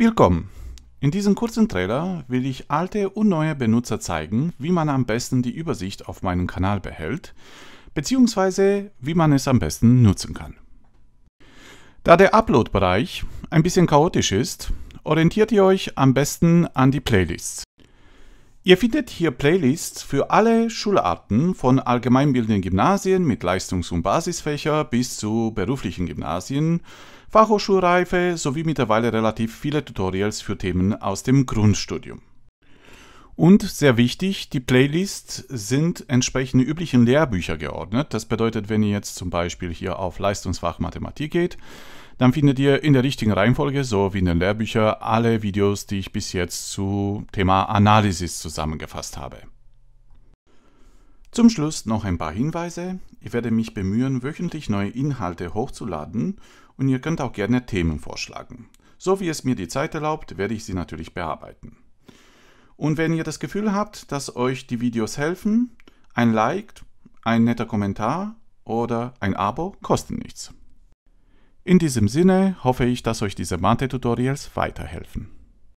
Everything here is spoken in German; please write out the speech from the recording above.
Willkommen! In diesem kurzen Trailer will ich alte und neue Benutzer zeigen, wie man am besten die Übersicht auf meinem Kanal behält, beziehungsweise wie man es am besten nutzen kann. Da der Upload-Bereich ein bisschen chaotisch ist, orientiert ihr euch am besten an die Playlists. Ihr findet hier Playlists für alle Schularten von allgemeinbildenden Gymnasien mit Leistungs- und Basisfächer bis zu beruflichen Gymnasien, Fachhochschulreife sowie mittlerweile relativ viele Tutorials für Themen aus dem Grundstudium. Und sehr wichtig, die Playlists sind entsprechend üblichen Lehrbücher geordnet. Das bedeutet, wenn ihr jetzt zum Beispiel hier auf Leistungsfach Mathematik geht, dann findet ihr in der richtigen Reihenfolge, so wie in den Lehrbüchern, alle Videos, die ich bis jetzt zu Thema Analysis zusammengefasst habe. Zum Schluss noch ein paar Hinweise. Ich werde mich bemühen, wöchentlich neue Inhalte hochzuladen und ihr könnt auch gerne Themen vorschlagen. So wie es mir die Zeit erlaubt, werde ich sie natürlich bearbeiten. Und wenn ihr das Gefühl habt, dass euch die Videos helfen, ein Like, ein netter Kommentar oder ein Abo kosten nichts. In diesem Sinne hoffe ich, dass euch diese Mathe-Tutorials weiterhelfen.